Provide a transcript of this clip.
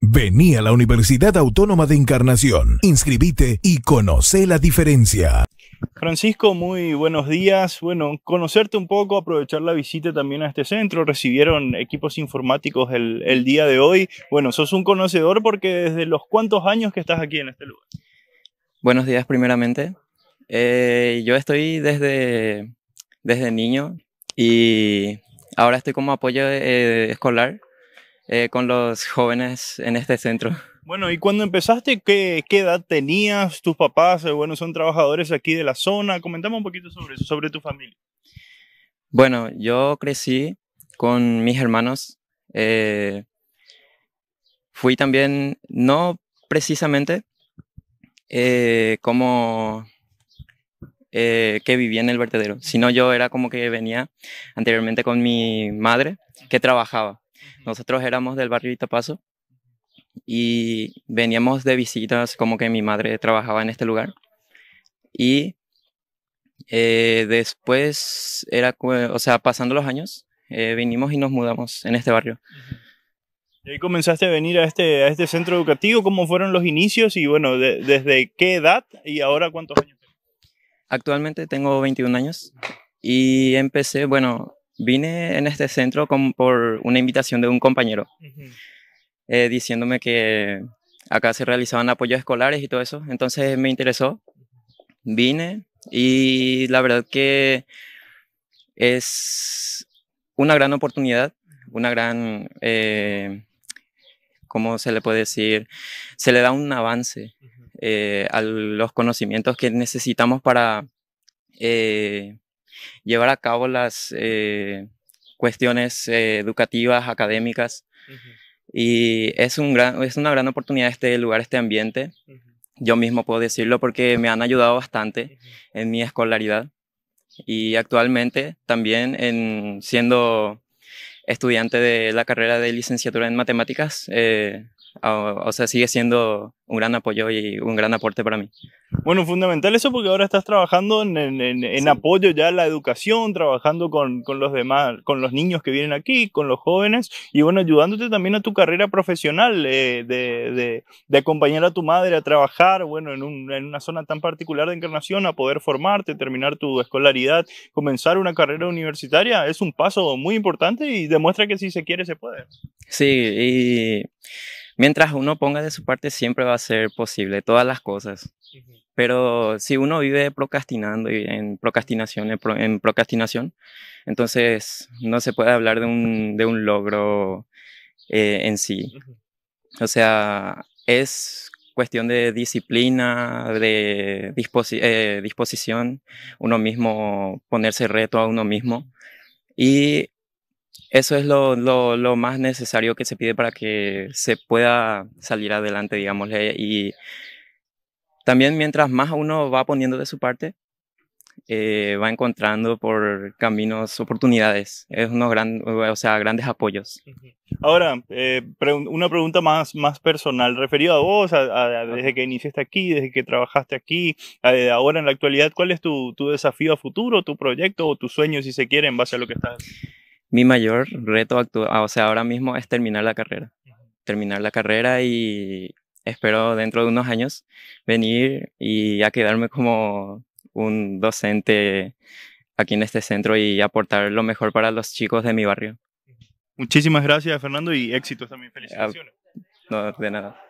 Vení a la Universidad Autónoma de Encarnación, inscribite y conoce la diferencia. Francisco, muy buenos días. Bueno, conocerte un poco, aprovechar la visita también a este centro. Recibieron equipos informáticos el, día de hoy. Bueno, sos un conocedor porque desde los cuantos años que estás aquí en este lugar. Buenos días, primeramente. Eh, yo estoy desde, desde niño y ahora estoy como apoyo eh, escolar eh, con los jóvenes en este centro. Bueno, y cuando empezaste, ¿qué, edad tenías? Tus papás, eh, bueno, son trabajadores aquí de la zona. Comentamos un poquito sobre eso, sobre tu familia. Bueno, yo crecí con mis hermanos. Eh, fui también, no precisamente como que vivía en el vertedero, sino yo era como que venía anteriormente con mi madre que trabajaba. Nosotros éramos del barrio Itapaso y veníamos de visitas, como que mi madre trabajaba en este lugar. Y eh, después, era, o sea, pasando los años, eh, vinimos y nos mudamos en este barrio. ¿Y ahí comenzaste a venir a este, a este centro educativo? ¿Cómo fueron los inicios? Y bueno, ¿desde qué edad y ahora cuántos años? Actualmente tengo 21 años y empecé, bueno, Vine en este centro por una invitación de un compañero, eh, diciéndome que acá se realizaban apoyos escolares y todo eso. Entonces me interesó, vine y la verdad que es una gran oportunidad, una gran, eh, ¿cómo se le puede decir? Se le da un avance eh, a los conocimientos que necesitamos para llevar a cabo las eh, cuestiones eh, educativas, académicas. Y es, un gran, es una gran oportunidad este lugar, este ambiente. Yo mismo puedo decirlo porque me han ayudado bastante en mi escolaridad. Y actualmente también en, siendo estudiante de la carrera de licenciatura en matemáticas, eh, o, sea, sigue siendo un gran apoyo y un gran aporte para mí. Bueno, fundamental eso porque ahora estás trabajando en, en, apoyo ya a la educación, trabajando con, con, los demás, con los niños que vienen aquí, con los jóvenes y bueno, ayudándote también a tu carrera profesional eh, de, de, acompañar a tu madre a trabajar, bueno, un, en, una zona tan particular de Encarnación, a poder formarte, terminar tu escolaridad, comenzar una carrera universitaria, es un paso muy importante y demuestra que si se quiere se puede. Sí, y... Mientras uno ponga de su parte, siempre va a ser posible todas las cosas. Pero si uno vive procrastinando y en procrastinación, en procrastinación, entonces no se puede hablar de un, de un logro eh, en sí. O sea, es cuestión de disciplina, de eh, disposición, uno mismo ponerse reto a uno mismo y eso es lo, lo, más necesario que se pide para que se pueda salir adelante, digámosle. Y también mientras más uno va poniendo de su parte, eh, va encontrando por caminos oportunidades. Es unos gran, o sea, grandes apoyos. Ahora, eh, una pregunta más, más personal, referido a vos, desde que iniciaste aquí, desde que trabajaste aquí, eh, ahora en la actualidad, ¿cuál es tu, tu desafío a futuro, tu proyecto o tu sueño, si se quiere, en base a lo que estás? mi mayor reto actual, ah, o sea, ahora mismo es terminar la carrera. Terminar la carrera y espero dentro de unos años venir y a quedarme como un docente aquí en este centro y aportar lo mejor para los chicos de mi barrio. Muchísimas gracias, Fernando, y éxitos también. Ah, Felicitaciones. No, de nada.